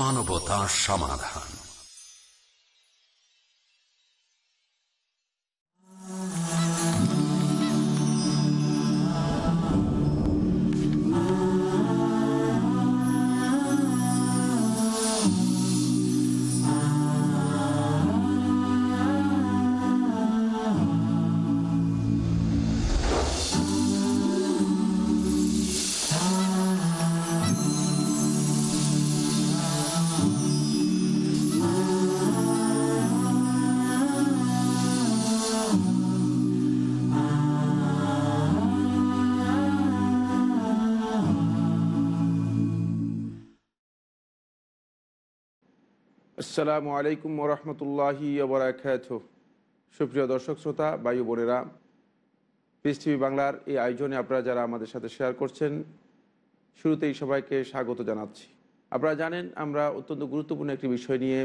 মানবতা সমাধান আসসালামু আলাইকুম ওরহমতুল্লাহি ওবরাকাত সুপ্রিয় দর্শক শ্রোতা বায়ু বোনেরা পিস টিভি বাংলার এই আয়োজনে আপনারা যারা আমাদের সাথে শেয়ার করছেন শুরুতেই সবাইকে স্বাগত জানাচ্ছি আপনারা জানেন আমরা অত্যন্ত গুরুত্বপূর্ণ একটি বিষয় নিয়ে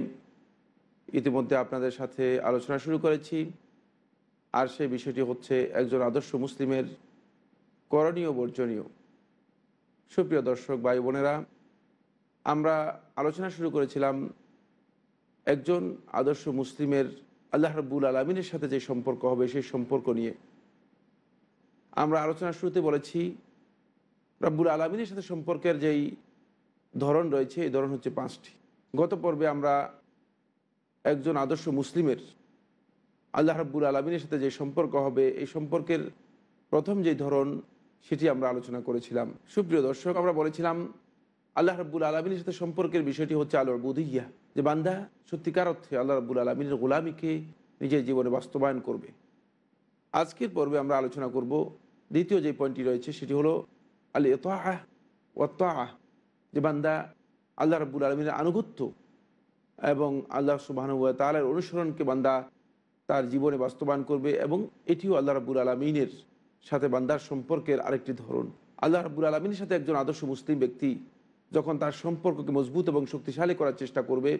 ইতিমধ্যে আপনাদের সাথে আলোচনা শুরু করেছি আর সেই বিষয়টি হচ্ছে একজন আদর্শ মুসলিমের করণীয় বর্জনীয় সুপ্রিয় দর্শক বায়ু বোনেরা আমরা আলোচনা শুরু করেছিলাম একজন আদর্শ মুসলিমের আল্লাহ রব্বুল আলমিনের সাথে যে সম্পর্ক হবে সেই সম্পর্ক নিয়ে আমরা আলোচনার শুরুতে বলেছি রব্বুল আলমিনের সাথে সম্পর্কের যেই ধরন রয়েছে এই ধরন হচ্ছে পাঁচটি গত পর্বে আমরা একজন আদর্শ মুসলিমের আল্লাহ রব্বুল আলমিনের সাথে যে সম্পর্ক হবে এই সম্পর্কের প্রথম যে ধরন সেটি আমরা আলোচনা করেছিলাম সুপ্রিয় দর্শক আমরা বলেছিলাম আল্লাহ রব্বুল আলমিনের সাথে সম্পর্কের বিষয়টি হচ্ছে আলোর বুধিয়া যে বান্দা সত্যিকার অর্থে আল্লাহ রব্বুল আলমিনের গোলামীকে নিজের জীবনে বাস্তবায়ন করবে আজকের পর্বে আমরা আলোচনা করব দ্বিতীয় যে পয়েন্টটি রয়েছে সেটি হলো আল এতোয়াহ আহ যে বান্দা আল্লাহ রব্বুল আলমিনের আনুগত্য এবং আল্লাহ সুবাহানুয়া তালার অনুসরণকে বান্দা তার জীবনে বাস্তবায়ন করবে এবং এটিও আল্লাহ রাবুল আলমিনের সাথে বান্দার সম্পর্কের আরেকটি ধরন আল্লাহ রাবুল আলমিনের সাথে একজন আদর্শ মুসলিম ব্যক্তি যখন তার সম্পর্ককে মজবুত এবং শক্তিশালী করার চেষ্টা করবে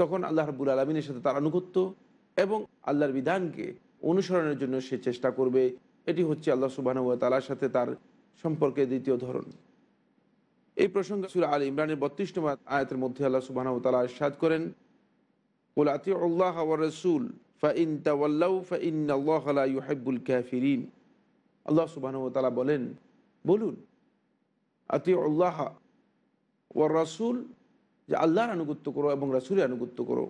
তখন আল্লাহ রবুল আলমিনের সাথে তার আনুগত্য এবং আল্লাহর বিধানকে অনুসরণের জন্য সে চেষ্টা করবে এটি হচ্ছে আল্লাহ সুবাহ তালার সাথে তার সম্পর্কে দ্বিতীয় ধরন এই প্রসঙ্গে সুরা আল ইমরানের বত্রিশ নম্বর আয়তের মধ্যে আল্লাহ সুবাহ তালা ইসাদ করেন আল্লাহ রসুল ফাইন ফাইন আল্লাহ ইউহাইবুল আল্লাহ তালা বলেন বলুন আতি আল্লাহ ও রসুল যে আল্লাহর আনুগত্য করো এবং রসুলের আনুগত্য করো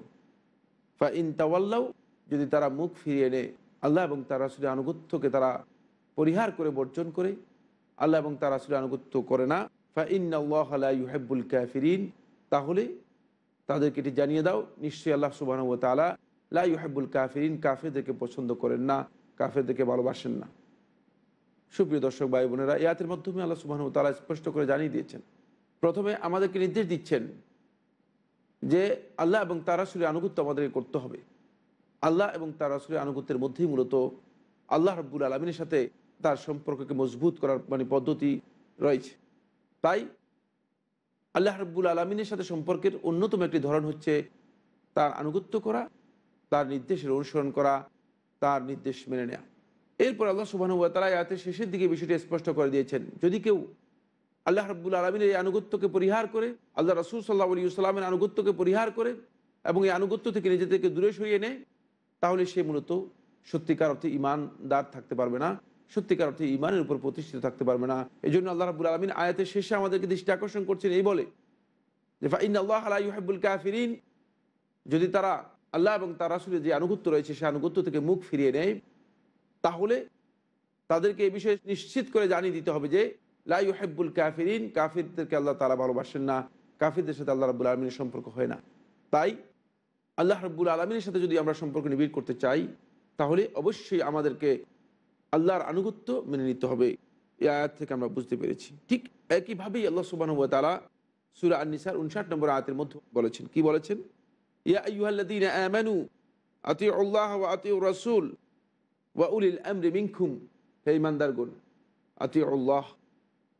বা ইন তাওয়াল্লাও যদি তারা মুখ ফিরিয়ে নেয় আল্লাহ এবং তার রাসুলের আনুগত্যকে তারা পরিহার করে বর্জন করে আল্লাহ এবং তার রাসুলের আনুগত্য করে না ফা ইন্নআল্লাহ ইউহেব্বুল ক্যাফিরিন তাহলে তাদেরকে এটি জানিয়ে দাও নিশ্চয়ই আল্লাহ সুবাহ তালা লা ইউহেব্বুল কাফিরিন কাফেরদেরকে পছন্দ করেন না কাফেরদেরকে ভালোবাসেন না সুপ্রিয় দর্শক ভাই বোনেরা ইয়াতের মাধ্যমে আল্লাহ সুবাহ তালা স্পষ্ট করে জানিয়ে দিয়েছেন প্রথমে আমাদেরকে নির্দেশ দিচ্ছেন যে আল্লাহ এবং তারাসুরের আনুগত্য আমাদেরকে করতে হবে আল্লাহ এবং তারাসুরের আনুগত্যের মধ্যেই মূলত আল্লাহ রব্বুল আলমিনের সাথে তার সম্পর্ককে মজবুত করার মানে পদ্ধতি রয়েছে তাই আল্লাহ রব্বুল আলমিনের সাথে সম্পর্কের অন্যতম একটি ধরন হচ্ছে তার আনুগত্য করা তার নির্দেশের অনুসরণ করা তার নির্দেশ মেনে নেওয়া এরপর আল্লাহ সুবাহ তারা আয়াতের শেষের দিকে বিষয়টি স্পষ্ট করে দিয়েছেন যদি কেউ আল্লাহ রব্বুল আলমিনের এই আনুগত্যকে পরিহার করে আল্লাহ রসুল সাল্লা আলী সাল্লামের আনুগত্যকে পরিহার করে এবং এই আনুগত্য থেকে নিজেদেরকে দূরে সরিয়ে নেয় তাহলে সে মূলত সত্যিকার অর্থে ইমানদার থাকতে পারবে না সত্যিকার অর্থে ইমানের উপর প্রতিষ্ঠিত থাকতে পারবে না এই জন্য আল্লাহ রাবুল আলমিন আয়াতের শেষে আমাদেরকে দৃষ্টি আকর্ষণ করছেন এই বলে যে ফাইন আল্লাহ হাবুল কাহিরিন যদি তারা আল্লাহ এবং তার আসলে যে আনুগত্য রয়েছে সে আনুগত্য থেকে মুখ ফিরিয়ে নেয় তাহলে তাদেরকে এই বিষয়ে নিশ্চিত করে জানিয়ে দিতে হবে যে লাইহেব্বুল কাফিরিন কাফিরদেরকে আল্লাহ তালা ভালোবাসেন না কাফিরদের সাথে আল্লাহ রাবুল আলমিনের সম্পর্ক হয় না তাই আল্লাহ রব্বুল আলমিনের সাথে যদি আমরা সম্পর্ক নিবিড় করতে চাই তাহলে অবশ্যই আমাদেরকে আল্লাহর আনুগত্য মেনে নিতে হবে এই আয়াত থেকে আমরা বুঝতে পেরেছি ঠিক একইভাবেই আল্লাহ সুবাহ তালা সুরা আনিসার উনষাট নম্বর আয়াতের মধ্যে বলেছেন কি বলেছেন ইয়া আইহাল্লাদিন আমানু আতি আল্লাহ আতি রসুল ওয়া উলিল আমরি মিনখুম হে ইমানদারগুন আতি আল্লাহ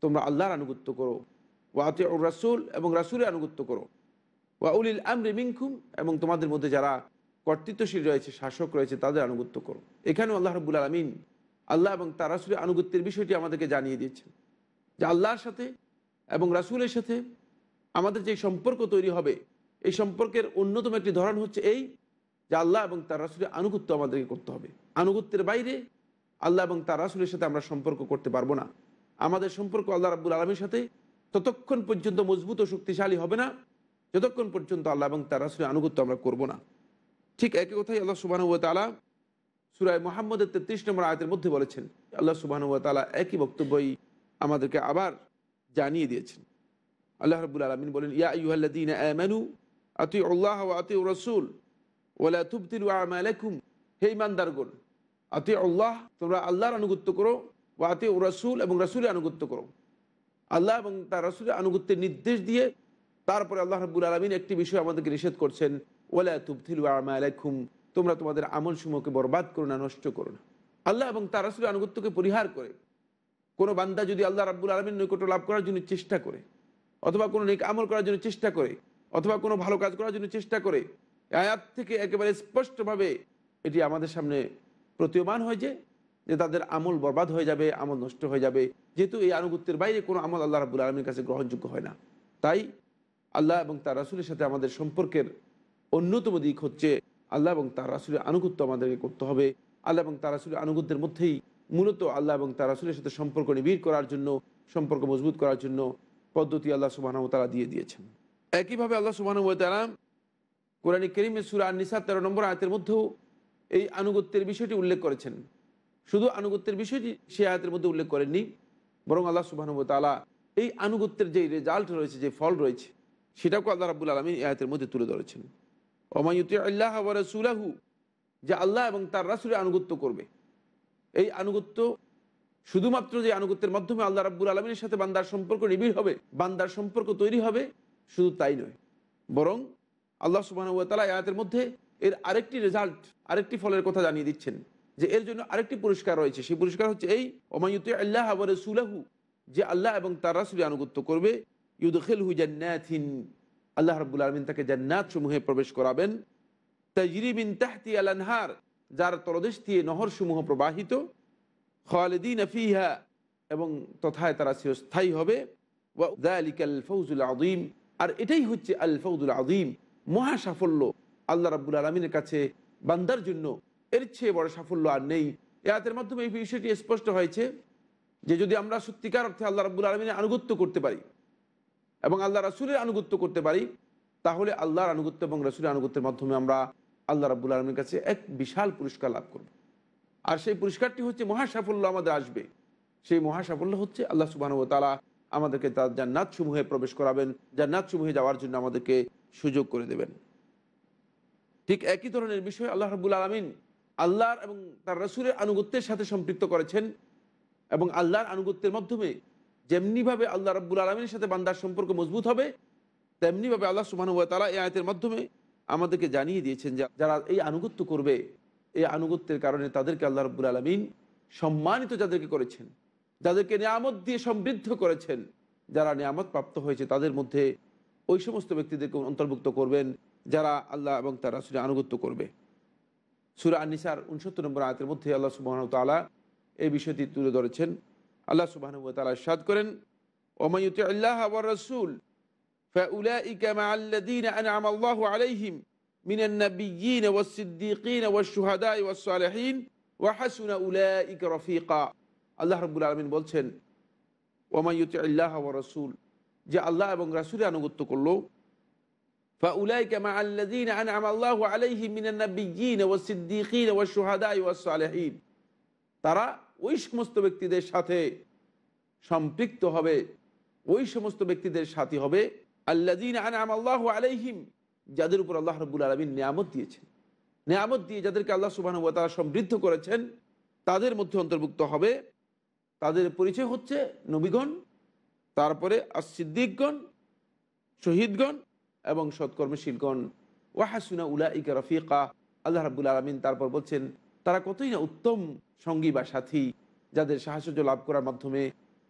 তোমরা আল্লাহর আনুগত্য করো ওয়াতে ও রাসুল এবং রাসুলের আনুগত্য করো ওয়া উলিল আমরি মিংকুম এবং তোমাদের মধ্যে যারা কর্তৃত্বশীল রয়েছে শাসক রয়েছে তাদের আনুগত্য করো এখানেও আল্লাহ রব্বুল আলমিন আল্লাহ এবং তার রাসুলের আনুগত্যের বিষয়টি আমাদেরকে জানিয়ে দিয়েছেন যে আল্লাহর সাথে এবং রাসুলের সাথে আমাদের যে সম্পর্ক তৈরি হবে এই সম্পর্কের অন্যতম একটি ধরন হচ্ছে এই যে আল্লাহ এবং তার রাসুলের আনুগত্য আমাদেরকে করতে হবে আনুগত্যের বাইরে আল্লাহ এবং তার রাসুলের সাথে আমরা সম্পর্ক করতে পারবো না আমাদের সম্পর্ক আল্লাহ রাবুল আলমীর সাথে ততক্ষণ পর্যন্ত মজবুত ও শক্তিশালী হবে না যতক্ষণ পর্যন্ত আল্লাহ এবং তার আসলে আনুগত্য আমরা করব না ঠিক একই কথাই আল্লাহ সুবাহানুবতালা সুরায় মোহাম্মদের তেত্রিশ নম্বর আয়তের মধ্যে বলেছেন আল্লাহ সুবাহানুবতালা একই বক্তব্যই আমাদেরকে আবার জানিয়ে দিয়েছেন আল্লাহ রবুল আলমিন বলেন ইয়া ইউহাল্লাদিন মেনু আতি আল্লাহ আতি রসুল ওলা তুবতিল আমালাকুম হে গোল আতি আল্লাহ তোমরা আল্লাহর আনুগত্য করো ওয়াতে ও রসুল এবং রসুলের আনুগত্য করো আল্লাহ এবং তার রসুলের আনুগত্যের নির্দেশ দিয়ে তারপরে আল্লাহ রাবুল আলমিন একটি বিষয় আমাদেরকে নিষেধ করছেন ওলা তুবথিল আলাইকুম তোমরা তোমাদের আমল সমূহকে বরবাদ করো না নষ্ট করো না আল্লাহ এবং তার রসুলের আনুগত্যকে পরিহার করে কোনো বান্দা যদি আল্লাহ রাব্বুল আলমিন নৈকট্য লাভ করার জন্য চেষ্টা করে অথবা কোনো নিক আমল করার জন্য চেষ্টা করে অথবা কোনো ভালো কাজ করার জন্য চেষ্টা করে আয়াত থেকে একেবারে স্পষ্টভাবে এটি আমাদের সামনে প্রতীয়মান হয় যে যে তাদের আমল বরবাদ হয়ে যাবে আমল নষ্ট হয়ে যাবে যেহেতু এই আনুগত্যের বাইরে কোনো আমল আল্লাহ রাবুল আলমীর কাছে গ্রহণযোগ্য হয় না তাই আল্লাহ এবং তার রাসুলের সাথে আমাদের সম্পর্কের অন্যতম দিক হচ্ছে আল্লাহ এবং তার রাসুলের আনুগত্য আমাদেরকে করতে হবে আল্লাহ এবং তার রাসুলের আনুগত্যের মধ্যেই মূলত আল্লাহ এবং তার রাসুলের সাথে সম্পর্ক নিবিড় করার জন্য সম্পর্ক মজবুত করার জন্য পদ্ধতি আল্লাহ তারা দিয়ে দিয়েছেন একইভাবে আল্লাহ তারা কোরআন করিমে সুরা নিসা তেরো নম্বর আয়তের মধ্যেও এই আনুগত্যের বিষয়টি উল্লেখ করেছেন শুধু আনুগত্যের বিষয়টি সে আয়াতের মধ্যে উল্লেখ করেননি বরং আল্লাহ তালা এই আনুগত্যের যে রেজাল্ট রয়েছে যে ফল রয়েছে সেটাকে আল্লাহ রাবুল আলমী আয়াতের মধ্যে তুলে ধরেছেন অমায়ুতি আল্লাহ রসুলাহু যে আল্লাহ এবং তার রাসুলের আনুগত্য করবে এই আনুগত্য শুধুমাত্র যে আনুগত্যের মাধ্যমে আল্লাহ রাব্বুল আলমীর সাথে বান্দার সম্পর্ক নিবিড় হবে বান্দার সম্পর্ক তৈরি হবে শুধু তাই নয় বরং আল্লাহ সুবাহ তালা আয়াতের মধ্যে এর আরেকটি রেজাল্ট আরেকটি ফলের কথা জানিয়ে দিচ্ছেন যে এর জন্য আরেকটি পুরস্কার রয়েছে সেই পুরস্কার হচ্ছে এই ওমায়ুত আল্লাহ আবার সুলাহু যে আল্লাহ এবং তার রাসুলি আনুগত্য করবে ইউদ খেল হু জান্নাথিন আল্লাহ রাবুল আলমিন তাকে জান্নাত সমূহে প্রবেশ করাবেন তাজরিবিন তাহতি আলানহার যার তলদেশ দিয়ে নহর সমূহ প্রবাহিত খালেদিন আফিহা এবং তথায় তারা চিরস্থায়ী হবে ওয়ালিকাল ফৌজুল আদিম আর এটাই হচ্ছে আল ফৌজুল আদিম মহা সাফল্য আল্লাহ রাবুল আলমিনের কাছে বান্দার জন্য এর চেয়ে বড় সাফল্য আর নেই এতের মাধ্যমে এই বিষয়টি স্পষ্ট হয়েছে যে যদি আমরা সত্যিকার অর্থে আল্লাহ রাবুল আলমিনের আনুগত্য করতে পারি এবং আল্লাহ রাসুলের আনুগত্য করতে পারি তাহলে আল্লাহর আনুগত্য এবং রাসুলের আনুগত্যের মাধ্যমে আমরা আল্লাহ রাবুল আলমীর কাছে এক বিশাল পুরস্কার লাভ করব আর সেই পুরস্কারটি হচ্ছে মহাসাফল্য আমাদের আসবে সেই মহাসাফল্য হচ্ছে আল্লাহ সুবাহানুব তালা আমাদেরকে তার জান্নাতসমূহে প্রবেশ করাবেন জান্নাতসমূহে যাওয়ার জন্য আমাদেরকে সুযোগ করে দেবেন ঠিক একই ধরনের বিষয় আল্লাহ রাবুল আলমিন আল্লাহর এবং তার রসুরের আনুগত্যের সাথে সম্পৃক্ত করেছেন এবং আল্লাহর আনুগত্যের মাধ্যমে যেমনিভাবে আল্লাহ রব্বুল আলমীর সাথে বান্দার সম্পর্ক মজবুত হবে তেমনিভাবে আল্লাহ সুবাহানুয়া তালা এই আয়তের মাধ্যমে আমাদেরকে জানিয়ে দিয়েছেন যারা এই আনুগত্য করবে এই আনুগত্যের কারণে তাদেরকে আল্লাহ রব্বুল আলমিন সম্মানিত যাদেরকে করেছেন যাদেরকে নিয়ামত দিয়ে সমৃদ্ধ করেছেন যারা নিয়ামত প্রাপ্ত হয়েছে তাদের মধ্যে ওই সমস্ত ব্যক্তিদেরকে অন্তর্ভুক্ত করবেন যারা আল্লাহ এবং তার রাসুলের আনুগত্য করবে সুরা আনিসার উনসত্তর নম্বর আয়তের মধ্যে আল্লাহ সুবাহন তালা এই বিষয়টি তুলে ধরেছেন আল্লাহ সুবাহন তালা সাদ করেন ওমায়ুত আল্লাহ আবর রসুল فأولئك مع الذين أنعم الله عليهم من النبيين والصديقين والشهداء والصالحين وحسن أولئك رفيقا আল্লাহ রব্বুল আলমিন বলছেন ওমায়ুত আল্লাহ ওয়া রসুল যে আল্লাহ এবং রাসুলের আনুগত্য করলো فأولئك مع الذين أنعم الله عليهم من النبيين والصديقين والشهداء والصالحين তারা ওই সমস্ত ব্যক্তিদের সাথে সম্পৃক্ত হবে ওই সমস্ত ব্যক্তিদের সাথী হবে আল্লাদিন আনাম আল্লাহ আলাইহিম যাদের উপর আল্লাহ রবুল আলমিন নিয়ামত দিয়েছেন নিয়ামত দিয়ে যাদেরকে আল্লাহ সুবাহ তারা সমৃদ্ধ করেছেন তাদের মধ্যে অন্তর্ভুক্ত হবে তাদের পরিচয় হচ্ছে নবীগণ তারপরে আসিদ্দিকগণ শহীদগণ এবং সৎকর্মশীলগণ ওয়াহাসুনা উলা ইকা রফিকা আল্লাহ রাবুল আলমিন তারপর বলছেন তারা কতই না উত্তম সঙ্গী বা সাথী যাদের সাহায্য লাভ করার মাধ্যমে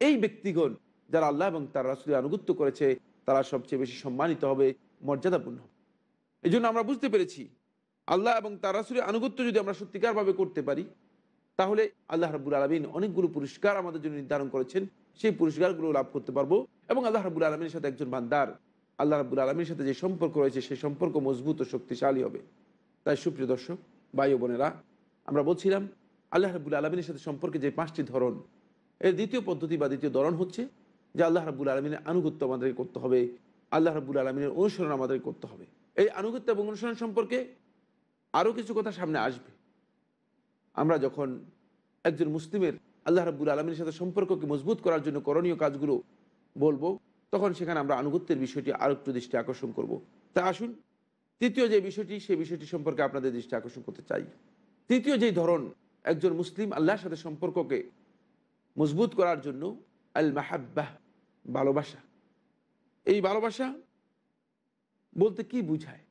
এই ব্যক্তিগণ যারা আল্লাহ এবং তার রাসুলের আনুগত্য করেছে তারা সবচেয়ে বেশি সম্মানিত হবে মর্যাদাপূর্ণ এই জন্য আমরা বুঝতে পেরেছি আল্লাহ এবং তার রাসুলের আনুগত্য যদি আমরা সত্যিকারভাবে করতে পারি তাহলে আল্লাহ রাবুল আলমিন অনেকগুলো পুরস্কার আমাদের জন্য নির্ধারণ করেছেন সেই পুরস্কারগুলো লাভ করতে পারবো এবং আল্লাহ রাবুল আলমিনের সাথে একজন বান্দার আল্লাহ রাবুল আলমীর সাথে যে সম্পর্ক রয়েছে সেই সম্পর্ক মজবুত ও শক্তিশালী হবে তাই সুপ্রিয় দর্শক বায়ু বোনেরা আমরা বলছিলাম আল্লাহ রাবুল আলমিনের সাথে সম্পর্কে যে পাঁচটি ধরন এর দ্বিতীয় পদ্ধতি বা দ্বিতীয় ধরন হচ্ছে যে আল্লাহ রাবুল আলমিনের আনুগত্য আমাদেরকে করতে হবে আল্লাহ রাবুল আলমিনের অনুসরণ আমাদের করতে হবে এই আনুগত্য এবং অনুসরণ সম্পর্কে আরও কিছু কথা সামনে আসবে আমরা যখন একজন মুসলিমের আল্লাহ রাবুল আলমিনের সাথে সম্পর্ককে মজবুত করার জন্য করণীয় কাজগুলো বলবো তখন সেখানে আমরা আনুগত্যের বিষয়টি আরও একটু দৃষ্টি আকর্ষণ করব। তা আসুন তৃতীয় যে বিষয়টি সেই বিষয়টি সম্পর্কে আপনাদের দৃষ্টি আকর্ষণ করতে চাই তৃতীয় যেই ধরন একজন মুসলিম আল্লাহর সাথে সম্পর্ককে মজবুত করার জন্য আল মাহাব্বাহ ভালোবাসা এই ভালোবাসা বলতে কি বুঝায়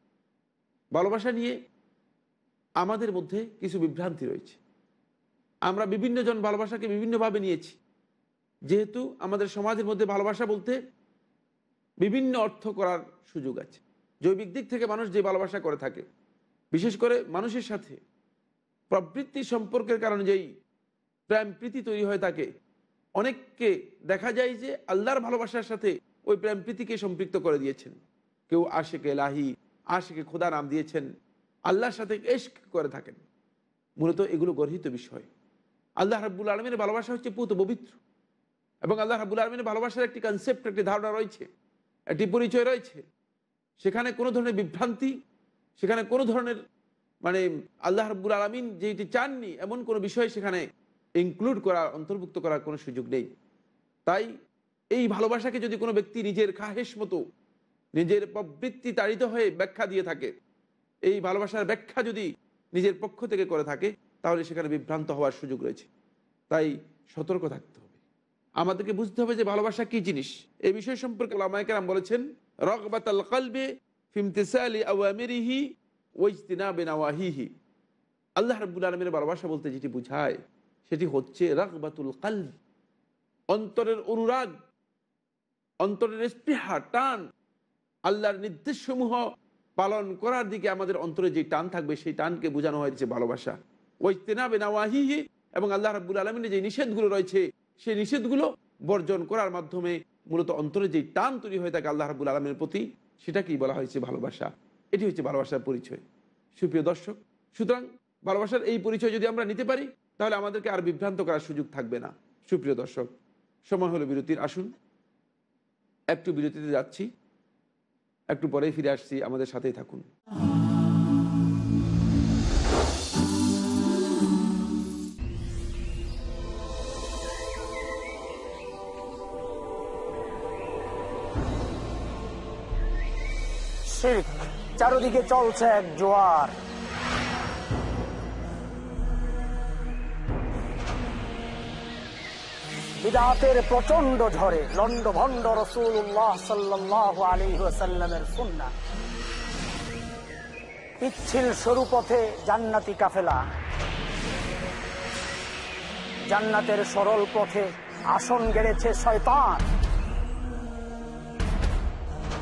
ভালোবাসা নিয়ে আমাদের মধ্যে কিছু বিভ্রান্তি রয়েছে আমরা বিভিন্নজন ভালোবাসাকে বিভিন্নভাবে নিয়েছি যেহেতু আমাদের সমাজের মধ্যে ভালোবাসা বলতে বিভিন্ন অর্থ করার সুযোগ আছে জৈবিক দিক থেকে মানুষ যে ভালোবাসা করে থাকে বিশেষ করে মানুষের সাথে প্রবৃত্তি সম্পর্কের কারণে যেই প্রেম প্রীতি তৈরি হয়ে থাকে অনেককে দেখা যায় যে আল্লাহর ভালোবাসার সাথে ওই প্রেম প্রীতিকে সম্পৃক্ত করে দিয়েছেন কেউ আশেকে লাহি আশেকে খোদা নাম দিয়েছেন আল্লাহর সাথে এশক করে থাকেন মূলত এগুলো গর্হিত বিষয় আল্লাহ রাব্বুল আলমিনের ভালোবাসা হচ্ছে পুত পবিত্র এবং আল্লাহ রাবুল আলমীর ভালোবাসার একটি কনসেপ্ট একটি ধারণা রয়েছে একটি পরিচয় রয়েছে সেখানে কোনো ধরনের বিভ্রান্তি সেখানে কোনো ধরনের মানে আল্লাহ রব্বুল আলমিন যেটি চাননি এমন কোনো বিষয় সেখানে ইনক্লুড করা অন্তর্ভুক্ত করার কোনো সুযোগ নেই তাই এই ভালোবাসাকে যদি কোনো ব্যক্তি নিজের খাহেস মতো নিজের প্রবৃত্তি তাড়িত হয়ে ব্যাখ্যা দিয়ে থাকে এই ভালোবাসার ব্যাখ্যা যদি নিজের পক্ষ থেকে করে থাকে তাহলে সেখানে বিভ্রান্ত হওয়ার সুযোগ রয়েছে তাই সতর্ক থাকতো আমাদেরকে বুঝতে হবে যে ভালোবাসা কি জিনিস এই বিষয় সম্পর্কে লামায়কেরাম বলেছেন রকবাত আল কালবে ফিমতেসালি আওয়ামেরিহি ওইস্তিনা বেনাওয়াহিহি আল্লাহ রব্বুল আলমের ভালোবাসা বলতে যেটি বুঝায় সেটি হচ্ছে রকবাতুল কাল অন্তরের অনুরাগ অন্তরের স্পৃহা টান আল্লাহর নির্দেশসমূহ পালন করার দিকে আমাদের অন্তরে যে টান থাকবে সেই টানকে বোঝানো হয়েছে ভালোবাসা ওই তেনাবে নাওয়াহিহি এবং আল্লাহ রাবুল আলমিনের যে নিষেধগুলো রয়েছে সেই নিষেধগুলো বর্জন করার মাধ্যমে মূলত অন্তরে যে টান তৈরি হয়ে থাকে আল্লাহ রাবুল আলমের প্রতি সেটাকেই বলা হয়েছে ভালোবাসা এটি হচ্ছে ভালোবাসার পরিচয় সুপ্রিয় দর্শক সুতরাং ভালোবাসার এই পরিচয় যদি আমরা নিতে পারি তাহলে আমাদেরকে আর বিভ্রান্ত করার সুযোগ থাকবে না সুপ্রিয় দর্শক সময় হলো বিরতির আসুন একটু বিরতিতে যাচ্ছি একটু পরে ফিরে আসছি আমাদের সাথেই থাকুন শির্ক চারদিকে চলছে এক জোয়ার বিদাতের প্রচন্ড ঝড়ে লন্ড ভন্ড রসুল সাল্লাহ আলিহাসাল্লামের সুন্না পিচ্ছিল সরু পথে জান্নাতি কাফেলা জান্নাতের সরল পথে আসন গেড়েছে শয়তান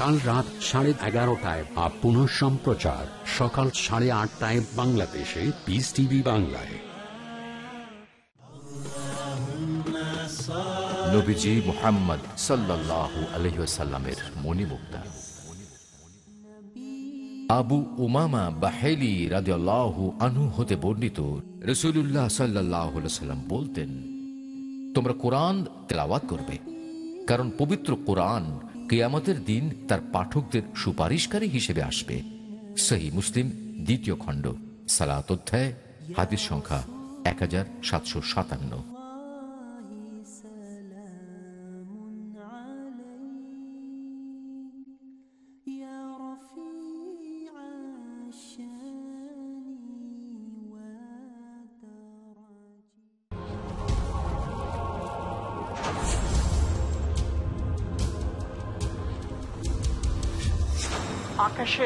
কাল রাত সাড়ে এগারোটায় বা পুনঃ সম্প্রচার সকাল সাড়ে আটটায় বাংলাদেশে পিস টিভি বাংলায় নবীজি মোহাম্মদ আবু উমামা বাহেলি রাজিয়াল্লাহ আনু হতে বর্ণিত রসুল্লাহ সাল্লাহ সাল্লাম বলতেন তোমরা কোরআন তেলাওয়াত করবে কারণ পবিত্র কোরআন কেয়ামতের দিন তার পাঠকদের সুপারিশকারী হিসেবে আসবে সেই মুসলিম দ্বিতীয় খণ্ড সালাত অধ্যায় হাদিস সংখ্যা এক হাজার সাতশো সাতান্ন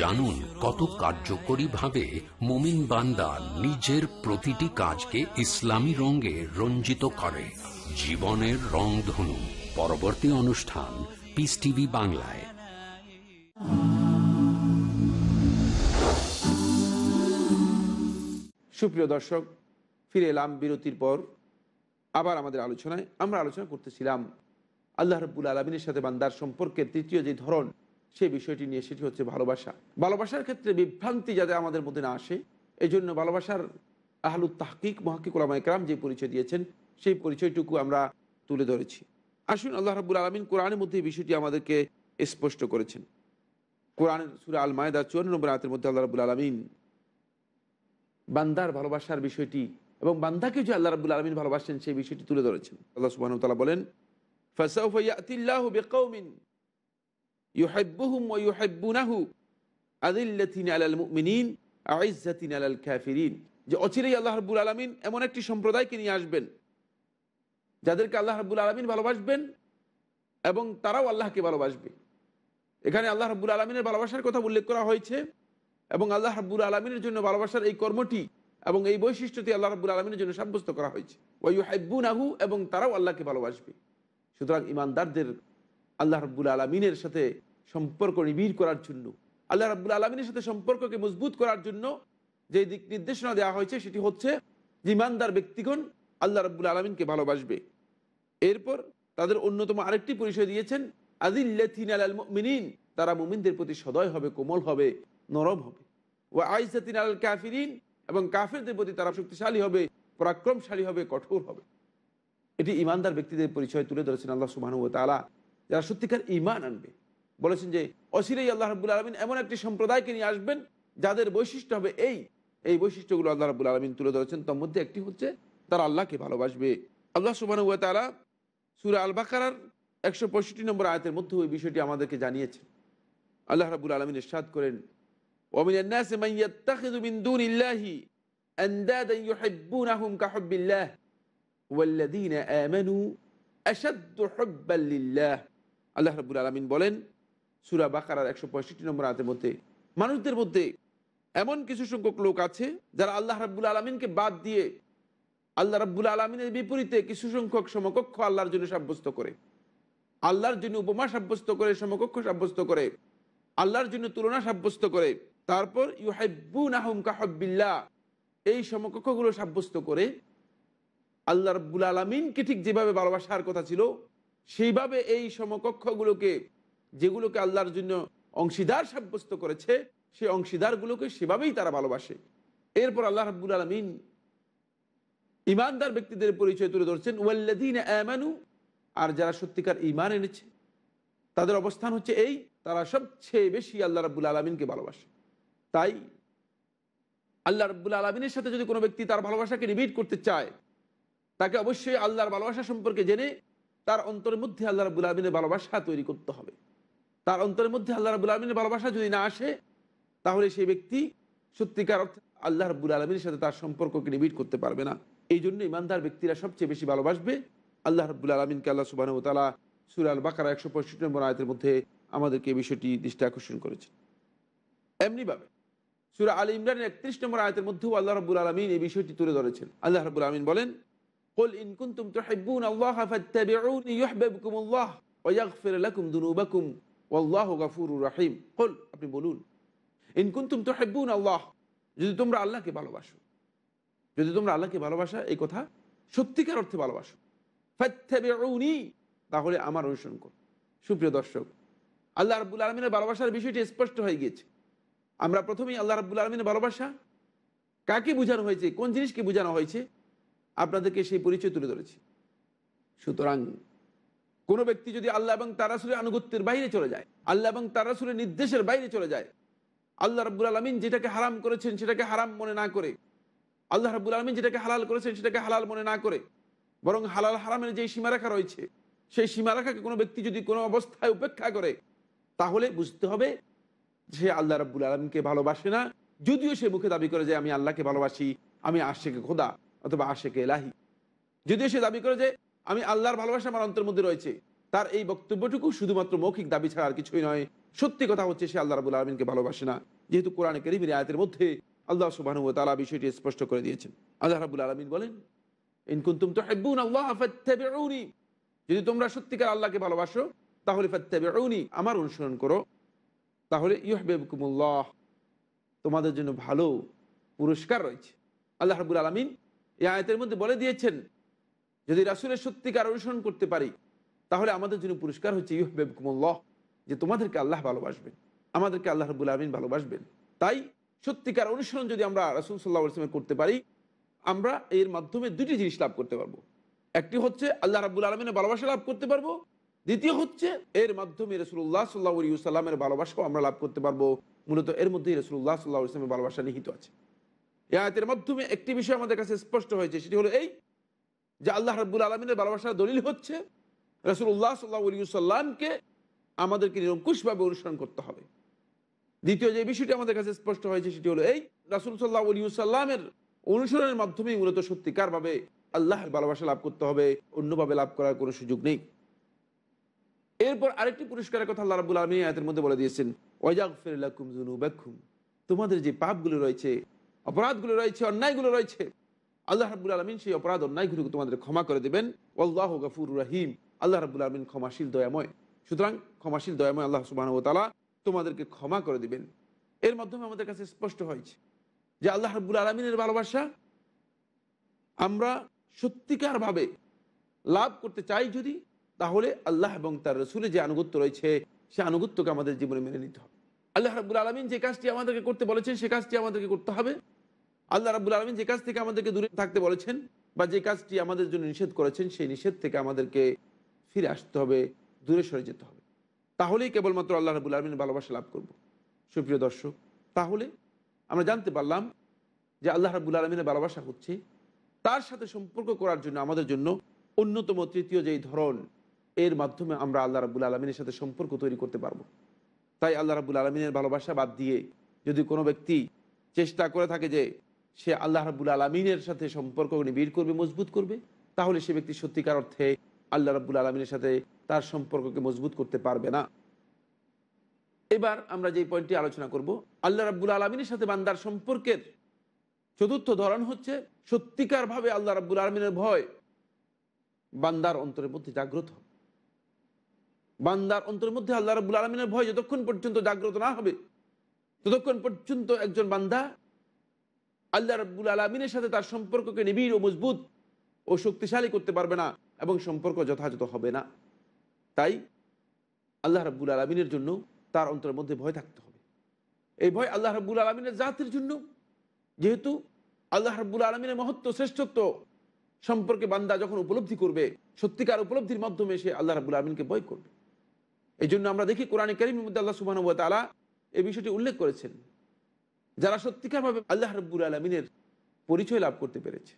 জানুন কত কার্যকরী ভাবে মুমিন বান্দা নিজের প্রতিটি কাজকে ইসলামী রঙে রঞ্জিত করে জীবনের রং ধনু পরবর্তী অনুষ্ঠান পিস টিভি বাংলায় সুপ্রিয় দর্শক ফিরে এলাম বিরতির পর আবার আমাদের আলোচনায় আমরা আলোচনা করতেছিলাম আল্লাহ রবুল আলমিনের সাথে বান্দার সম্পর্কের তৃতীয় যে ধরন সেই বিষয়টি নিয়ে সেটি হচ্ছে ভালোবাসা ভালোবাসার ক্ষেত্রে বিভ্রান্তি যাতে আমাদের মধ্যে না আসে এই জন্য ভালোবাসার আহলু তাহকিক মহাকিক ওলামা যে পরিচয় দিয়েছেন সেই পরিচয়টুকু আমরা তুলে ধরেছি আসুন আল্লাহ রাবুল আলমিন কোরআনের মধ্যে এই বিষয়টি আমাদেরকে স্পষ্ট করেছেন কোরআনের সুরে আল মায়দা চুয়ান্ন নম্বর আয়তের মধ্যে আল্লাহ রাবুল আলমিন বান্দার ভালোবাসার বিষয়টি এবং বান্দাকে যে আল্লাহ রাবুল আলমিন ভালোবাসেন সেই বিষয়টি তুলে ধরেছেন আল্লাহ সুবাহ তালা বলেন ফসাউফাইয়াতিল্লাহ বেকৌমিন ইউহাইবহুম ও ইউহাইবুনাহু আদিল্লাতিন আলাল মুমিনিন আইজাতিন আলাল কাফিরিন যে অচিরেই আল্লাহ রব্বুল আলমিন এমন একটি সম্প্রদায়কে নিয়ে আসবেন যাদেরকে আল্লাহ রব্বুল আলমিন ভালোবাসবেন এবং তারাও আল্লাহকে ভালোবাসবে এখানে আল্লাহ রব্বুল আলমিনের ভালোবাসার কথা উল্লেখ করা হয়েছে এবং আল্লাহ রব্বুল আলমিনের জন্য ভালোবাসার এই কর্মটি এবং এই বৈশিষ্ট্যটি আল্লাহ রব্বুল আলমিনের জন্য সাব্যস্ত করা হয়েছে ওয়াইউ হাইব্বু নাহু এবং তারাও আল্লাহকে ভালোবাসবে সুতরাং ইমানদারদের আল্লাহ রব্বুল আলমিনের সাথে সম্পর্ক নিবিড় করার জন্য আল্লাহ রব্বুল আলমিনের সাথে সম্পর্ককে মজবুত করার জন্য যে দিক নির্দেশনা দেওয়া হয়েছে সেটি হচ্ছে যে ইমানদার ব্যক্তিগণ আল্লাহ রব্বুল আলমিনকে ভালোবাসবে এরপর তাদের অন্যতম আরেকটি পরিচয় দিয়েছেন আদিল্লাথিন আল মিনিন তারা মুমিনদের প্রতি সদয় হবে কোমল হবে নরম হবে ও আইসিন আল কাফিরিন এবং কাফেরদের প্রতি তারা শক্তিশালী হবে পরাক্রমশালী হবে কঠোর হবে এটি ইমানদার ব্যক্তিদের পরিচয় তুলে ধরেছেন আল্লাহ সুবাহানু তালা যারা সত্যিকার ইমান আনবে বলেছেন যে অসিরেই আল্লাহ রাবুল আলমিন এমন একটি সম্প্রদায়কে নিয়ে আসবেন যাদের বৈশিষ্ট্য হবে এই এই বৈশিষ্ট্যগুলো আল্লাহ রাবুল আলমিন তুলে ধরেছেন তার মধ্যে একটি হচ্ছে তারা আল্লাহকে ভালোবাসবে আল্লাহ সুবাহ তারা সুরে আল বাকার একশো পঁয়ষট্টি নম্বর আয়তের মধ্যে ওই বিষয়টি আমাদেরকে জানিয়েছেন আল্লাহ রাবুল আলমিন ইরশাদ করেন আল্লাহ আল্লাহ রাবুল আলমিন বলেন সুরা বাকারার একশো পঁয়ষট্টি নম্বর আয়াতের মধ্যে মানুষদের মধ্যে এমন কিছু সংখ্যক লোক আছে যারা আল্লাহ রাবুল আলমিনকে বাদ দিয়ে আল্লাহ রাবুল আলমিনের বিপরীতে কিছু সংখ্যক সমকক্ষ আল্লাহর জন্য সাব্যস্ত করে আল্লাহর জন্য উপমা সাব্যস্ত করে সমকক্ষ সাব্যস্ত করে আল্লাহর জন্য তুলনা সাব্যস্ত করে তারপর ইউহাইবুন আহম কাহাবিল্লা এই সমকক্ষগুলো সাব্যস্ত করে আল্লাহ রব্বুল আলমিনকে ঠিক যেভাবে ভালোবাসার কথা ছিল সেইভাবে এই সমকক্ষগুলোকে যেগুলোকে আল্লাহর জন্য অংশীদার সাব্যস্ত করেছে সেই অংশীদারগুলোকে সেভাবেই তারা ভালোবাসে এরপর আল্লাহ রাব্বুল আলমিন ইমানদার ব্যক্তিদের পরিচয় তুলে ধরছেন ওয়াল্লাদিন আমানু আর যারা সত্যিকার ইমান এনেছে তাদের অবস্থান হচ্ছে এই তারা সবচেয়ে বেশি আল্লাহ রাবুল আলমিনকে ভালোবাসে তাই আল্লাহ রব্বুল আলমিনের সাথে যদি কোনো ব্যক্তি তার ভালোবাসাকে রিভিট করতে চায় তাকে অবশ্যই আল্লাহর ভালোবাসা সম্পর্কে জেনে তার অন্তরের মধ্যে আল্লাহ রাবুল আলমিনের ভালোবাসা তৈরি করতে হবে তার অন্তরের মধ্যে আল্লাহ রাবুল আলমিনের ভালোবাসা যদি না আসে তাহলে সেই ব্যক্তি সত্যিকার অর্থে আল্লাহ রাবুল আলমিনের সাথে তার সম্পর্ককে নিবিড় করতে পারবে না এই জন্য ইমানদার ব্যক্তিরা সবচেয়ে বেশি ভালোবাসবে আল্লাহ রাবুল আলমিনকে আল্লাহ সুবাহ তালা সুরাল বাকার একশো পঁয়ষট্টি নম্বর আয়তের মধ্যে আমাদেরকে এই বিষয়টি দৃষ্টি আকর্ষণ করেছে এমনিভাবে সুরা আল ইমরানের একত্রিশ নম্বর আয়তের মধ্যেও আল্লাহ রাবুল আলমিন এই বিষয়টি তুলে ধরেছেন আল্লাহ রাবুল আলমিন বলেন قل إن كنتم تحبون الله فاتبعوني يحببكم الله ويغفر لكم ذنوبكم والله غفور رحيم قل আপনি বলুন ইন কুনতুম আল্লাহ যদি তোমরা আল্লাহকে ভালোবাসো যদি তোমরা আল্লাহকে ভালোবাসা এই কথা সত্যিকার অর্থে ভালোবাসো ফাত্তাবিউনি তাহলে আমার অনুসরণ করো সুপ্রিয় দর্শক আল্লাহ রাব্বুল আলমিনের ভালোবাসার বিষয়টি স্পষ্ট হয়ে গিয়েছে আমরা প্রথমেই আল্লাহ রাব্বুল আলমিনের ভালোবাসা কাকে বোঝানো হয়েছে কোন জিনিসকে বোঝানো হয়েছে আপনাদেরকে সেই পরিচয় তুলে ধরেছি সুতরাং কোনো ব্যক্তি যদি আল্লাহ এবং তারাসুরের আনুগত্যের বাইরে চলে যায় আল্লাহ এবং তারাসুরের নির্দেশের বাইরে চলে যায় আল্লাহ রাবুল আলমিন যেটাকে হারাম করেছেন সেটাকে হারাম মনে না করে আল্লাহ রাবুল আলমিন যেটাকে হালাল করেছেন সেটাকে হালাল মনে না করে বরং হালাল হারামের যে সীমারেখা রয়েছে সেই সীমারেখাকে কোনো ব্যক্তি যদি কোনো অবস্থায় উপেক্ষা করে তাহলে বুঝতে হবে সে আল্লাহ রাবুল আলমকে ভালোবাসে না যদিও সে মুখে দাবি করে যে আমি আল্লাহকে ভালোবাসি আমি আশেখ খোদা অথবা আশেকে এলাহি যদিও সে দাবি করে যে আমি আল্লাহর ভালোবাসা আমার অন্তর মধ্যে রয়েছে তার এই বক্তব্যটুকু শুধুমাত্র মৌখিক দাবি ছাড়া আর কিছুই নয় সত্যি কথা হচ্ছে সে আল্লাহ রাবুল আলমিনকে ভালোবাসে না যেহেতু কোরআন করিমের আয়াতের মধ্যে আল্লাহ সুবাহ তালা বিষয়টি স্পষ্ট করে দিয়েছেন আল্লাহ রাবুল আলমিন বলেন ইনকুন্তুম তো হেব্বুন যদি তোমরা সত্যিকার আল্লাহকে ভালোবাসো তাহলে ফাত্তাবেউনি আমার অনুসরণ করো তাহলে ইহবেবকুমুল্লাহ তোমাদের জন্য ভালো পুরস্কার রয়েছে আল্লাহ রাবুল আলমিন এই আয়তের মধ্যে বলে দিয়েছেন যদি রাসুলের সত্যিকার অনুসরণ করতে পারি তাহলে আমাদের জন্য পুরস্কার হচ্ছে ইহবেব কুমল্লহ যে তোমাদেরকে আল্লাহ ভালোবাসবেন আমাদেরকে আল্লাহ রবুল আলমিন ভালোবাসবেন তাই সত্যিকার অনুসরণ যদি আমরা রাসুল সাল্লাহ ইসলামের করতে পারি আমরা এর মাধ্যমে দুটি জিনিস লাভ করতে পারবো একটি হচ্ছে আল্লাহ রাবুল আলমিনের ভালোবাসা লাভ করতে পারবো দ্বিতীয় হচ্ছে এর মাধ্যমে রসুল্লাহ সাল্লাহ সাল্লামের ভালোবাসাও আমরা লাভ করতে পারবো মূলত এর মধ্যেই রসুল্লাহ সাল্লাহ ইসলামের ভালোবাসা নিহিত আছে এ আয়াতের মাধ্যমে একটি বিষয় আমাদের কাছে স্পষ্ট হয়েছে সেটি হলো এই যে আল্লাহ রাবুল আলমিনের ভালোবাসার দলিল হচ্ছে রসুল্লাহ সাল্লাহ আলী সাল্লামকে আমাদেরকে নিরঙ্কুশভাবে অনুসরণ করতে হবে দ্বিতীয় যে বিষয়টি আমাদের কাছে স্পষ্ট হয়েছে সেটি হলো এই রাসুল সাল্লাহ আলী সাল্লামের অনুসরণের মাধ্যমেই মূলত সত্যিকারভাবে আল্লাহর ভালোবাসা লাভ করতে হবে অন্যভাবে লাভ করার কোনো সুযোগ নেই এরপর আরেকটি পুরস্কারের কথা আল্লাহ রাবুল আলমী আয়াতের মধ্যে বলে দিয়েছেন ওয়াজাক ফিরুম তোমাদের যে পাপগুলো রয়েছে অপরাধগুলো রয়েছে অন্যায়গুলো রয়েছে আল্লাহ রাবুল আলমিন সেই অপরাধ অন্যায়গুলোকে তোমাদের ক্ষমা করে দেবেন আল্লাহ গফুর রাহিম আল্লাহ রাবুল আলমিন ক্ষমাশীল দয়াময় সুতরাং ক্ষমাশীল দয়াময় আল্লাহ সুবাহতালা তোমাদেরকে ক্ষমা করে দেবেন এর মাধ্যমে আমাদের কাছে স্পষ্ট হয়েছে যে আল্লাহ রাবুল আলমিনের ভালোবাসা আমরা সত্যিকারভাবে লাভ করতে চাই যদি তাহলে আল্লাহ এবং তার রসুলের যে আনুগত্য রয়েছে সে আনুগত্যকে আমাদের জীবনে মেনে নিতে হবে আল্লাহ রাবুল আলমিন যে কাজটি আমাদেরকে করতে বলেছেন সে কাজটি আমাদেরকে করতে হবে আল্লাহ রাবুল আলমিন যে কাজ থেকে আমাদেরকে দূরে থাকতে বলেছেন বা যে কাজটি আমাদের জন্য নিষেধ করেছেন সেই নিষেধ থেকে আমাদেরকে ফিরে আসতে হবে দূরে সরে যেতে হবে তাহলেই কেবলমাত্র আল্লাহ রাবুল আলমিন ভালোবাসা লাভ করব সুপ্রিয় দর্শক তাহলে আমরা জানতে পারলাম যে আল্লাহ রাবুল আলমিনের ভালোবাসা হচ্ছে তার সাথে সম্পর্ক করার জন্য আমাদের জন্য অন্যতম তৃতীয় যেই ধরন এর মাধ্যমে আমরা আল্লাহ রাবুল আলমিনের সাথে সম্পর্ক তৈরি করতে পারবো তাই আল্লাহ রাবুল আলমিনের ভালোবাসা বাদ দিয়ে যদি কোনো ব্যক্তি চেষ্টা করে থাকে যে সে আল্লাহ রাবুল আলমিনের সাথে সম্পর্ক নিবিড় করবে মজবুত করবে তাহলে সে ব্যক্তি সত্যিকার অর্থে আল্লাহ রাবুল আলমিনের সাথে তার সম্পর্ককে মজবুত করতে পারবে না এবার আমরা যে পয়েন্টটি আলোচনা করব আল্লাহ রাবুল আলমিনের সাথে বান্দার সম্পর্কের চতুর্থ ধরন হচ্ছে সত্যিকারভাবে আল্লাহ রাবুল আলমিনের ভয় বান্দার অন্তরের মধ্যে জাগ্রত বান্দার অন্তরের মধ্যে আল্লাহ রাবুল আলমিনের ভয় যতক্ষণ পর্যন্ত জাগ্রত না হবে ততক্ষণ পর্যন্ত একজন বান্দা আল্লাহ রব্বুল আলমিনের সাথে তার সম্পর্ককে নিবিড় ও মজবুত ও শক্তিশালী করতে পারবে না এবং সম্পর্ক যথাযথ হবে না তাই আল্লাহ রব্বুল আলমিনের জন্য তার অন্তরের মধ্যে ভয় থাকতে হবে এই ভয় আল্লাহ রব্বুল আলমিনের জাতির জন্য যেহেতু আল্লাহ রব্বুল আলমিনের মহত্ব শ্রেষ্ঠত্ব সম্পর্কে বান্দা যখন উপলব্ধি করবে সত্যিকার উপলব্ধির মাধ্যমে সে আল্লাহ রাবুল আলমিনকে ভয় করবে এই জন্য আমরা দেখি কোরআন করিমের মধ্যে আল্লাহ সুবাহ তালা এই বিষয়টি উল্লেখ করেছেন যারা সত্যিকারভাবে আল্লাহ রব্বুল আলমিনের পরিচয় লাভ করতে পেরেছে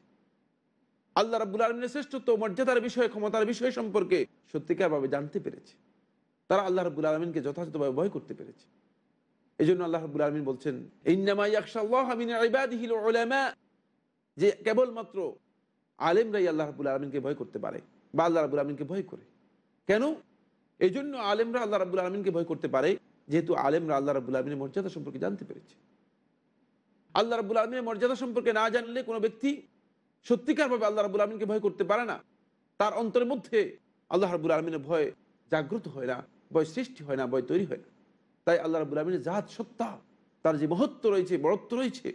আল্লাহ রব্বুল আলমিনের শ্রেষ্ঠত্ব মর্যাদার বিষয়ে ক্ষমতার বিষয় সম্পর্কে সত্যিকারভাবে জানতে পেরেছে তারা আল্লাহ রব্বুল আলমিনকে যথাযথভাবে ভয় করতে পেরেছে এই জন্য আল্লাহ রব্বুল আলমিন বলছেন যে কেবলমাত্র আলেমরাই আল্লাহ রব্বুল আলমিনকে ভয় করতে পারে বা আল্লাহ রব্বুল আলমিনকে ভয় করে কেন এই জন্য আলেমরা আল্লাহ রব্বুল আলমিনকে ভয় করতে পারে যেহেতু আলেমরা আল্লাহ রব্বুল আলমিনের মর্যাদা সম্পর্কে জানতে পেরেছে আল্লাহ রাবুল আলমিনের মর্যাদা সম্পর্কে না জানলে কোনো ব্যক্তি সত্যিকারভাবে আল্লাহ রাবুল আলমিনকে ভয় করতে পারে না তার অন্তরের মধ্যে আল্লাহ রাবুল আলমিনের ভয় জাগ্রত হয় না ভয় সৃষ্টি হয় না ভয় তৈরি হয় না তাই আল্লাহ রাবুল আলমিনের জাহাজ সত্তা তার যে মহত্ব রয়েছে বড়ত্ব রয়েছে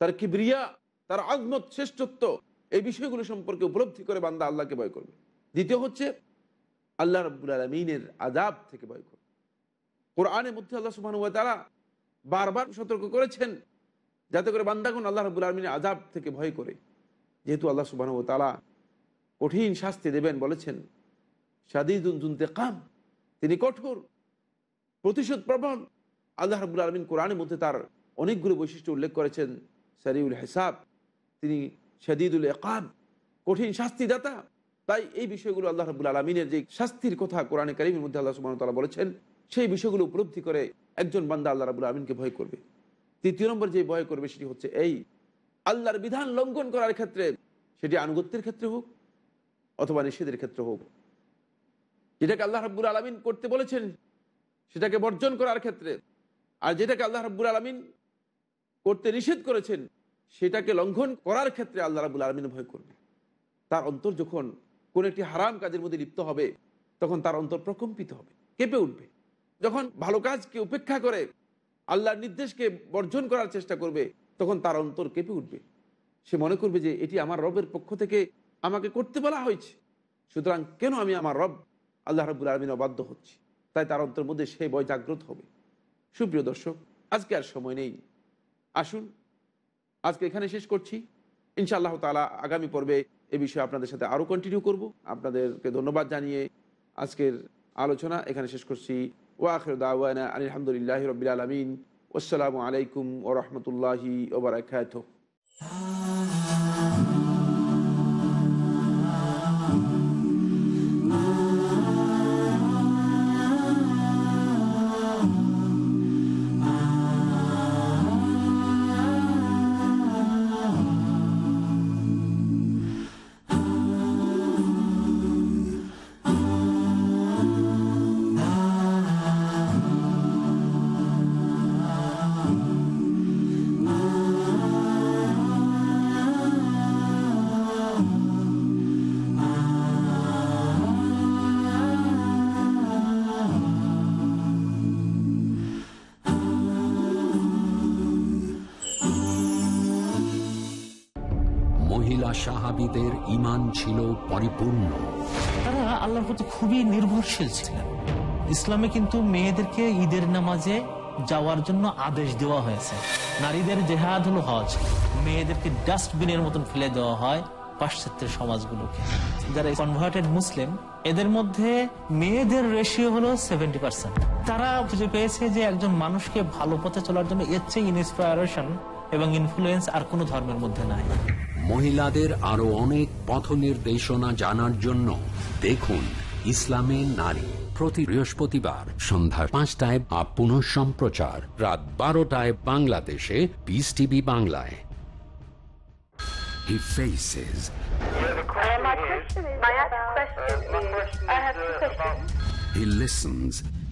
তার কিবরিয়া তার আগমত শ্রেষ্ঠত্ব এই বিষয়গুলো সম্পর্কে উপলব্ধি করে বান্দা আল্লাহকে ভয় করবে দ্বিতীয় হচ্ছে আল্লাহ রব্বুল আলমিনের আজাব থেকে ভয় করবে কোরআনের মধ্যে আল্লাহ সুবাহ তারা বারবার সতর্ক করেছেন যাতে করে বান্দাগুন আল্লাহ রাবুল আলমিনের আজাব থেকে ভয় করে যেহেতু আল্লাহ সুবাহ তালা কঠিন শাস্তি দেবেন বলেছেন সাদিদুন জুনতে কাম তিনি কঠোর প্রতিশোধ প্রবণ আল্লাহ রাবুল আলমিন কোরআনের মধ্যে তার অনেকগুলো বৈশিষ্ট্য উল্লেখ করেছেন সারিউল হেসাব তিনি সাদিদুল একাব কঠিন শাস্তিদাতা তাই এই বিষয়গুলো আল্লাহ রাবুল আলমিনের যে শাস্তির কথা কোরআনে কারিমের মধ্যে আল্লাহ সুবাহ তালা বলেছেন সেই বিষয়গুলো উপলব্ধি করে একজন বান্দা আল্লাহ রাবুল আলমিনকে ভয় করবে তৃতীয় নম্বর যে বয় করবে সেটি হচ্ছে এই আল্লাহর বিধান লঙ্ঘন করার ক্ষেত্রে সেটি আনুগত্যের ক্ষেত্রে হোক অথবা নিষেধের ক্ষেত্রে হোক যেটাকে আল্লাহ রাব্বুল আলমিন করতে বলেছেন সেটাকে বর্জন করার ক্ষেত্রে আর যেটাকে আল্লাহ রাব্বুল আলমিন করতে নিষেধ করেছেন সেটাকে লঙ্ঘন করার ক্ষেত্রে আল্লাহ রাবুল আলমিন ভয় করবে তার অন্তর যখন কোনো একটি হারাম কাজের মধ্যে লিপ্ত হবে তখন তার অন্তর প্রকম্পিত হবে কেঁপে উঠবে যখন ভালো কাজকে উপেক্ষা করে আল্লাহর নির্দেশকে বর্জন করার চেষ্টা করবে তখন তার অন্তর কেঁপে উঠবে সে মনে করবে যে এটি আমার রবের পক্ষ থেকে আমাকে করতে বলা হয়েছে সুতরাং কেন আমি আমার রব আল্লাহ রবুল আলমিন অবাধ্য হচ্ছি তাই তার অন্তর মধ্যে সে ভয় জাগ্রত হবে সুপ্রিয় দর্শক আজকে আর সময় নেই আসুন আজকে এখানে শেষ করছি ইনশাআল্লাহ তালা আগামী পর্বে এ বিষয়ে আপনাদের সাথে আরও কন্টিনিউ করব আপনাদেরকে ধন্যবাদ জানিয়ে আজকের আলোচনা এখানে শেষ করছি ওয়াখির দাওয়ানা আলী আলহামদুলিল্লাহ রবিল আলমিন আসসালামু আলাইকুম ওরহমতুল্লাহি ওবরাকাত সাহাবিদের ইমান ছিল পরিপূর্ণ তারা আল্লাহর প্রতি খুবই নির্ভরশীল ছিলেন ইসলামে কিন্তু মেয়েদেরকে ঈদের নামাজে যাওয়ার জন্য আদেশ দেওয়া হয়েছে নারীদের জেহাদ হজ মেয়েদেরকে ডাস্টবিনের মতন ফেলে দেওয়া হয় পাশ্চাত্যের সমাজগুলোকে যারা কনভার্টেড মুসলিম এদের মধ্যে মেয়েদের রেশিও হলো সেভেন্টি পার্সেন্ট তারা খুঁজে পেয়েছে যে একজন মানুষকে ভালো পথে চলার জন্য এর চেয়ে এবং ইনফ্লুয়েন্স আর কোনো ধর্মের মধ্যে নাই মহিলাদের আরো অনেক পথ নির্দেশনা জানার জন্য দেখুন ইসলামে নারী প্রতি বৃহস্পতিবার সন্ধ্যা পাঁচটায় বা পুনঃ সম্প্রচার রাত বারোটায় বাংলাদেশে পিস টিভি বাংলায় He faces. He listens.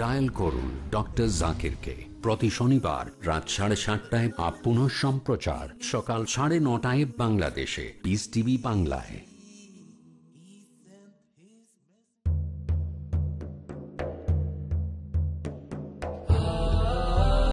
Dial করুন ডক্টর জাকিরকে প্রতি শনিবার রাত সাড়ে সাতটায় আপ পুনঃ সম্প্রচার সকাল সাড়ে নটায় বাংলাদেশে বিস টিভি বাংলায়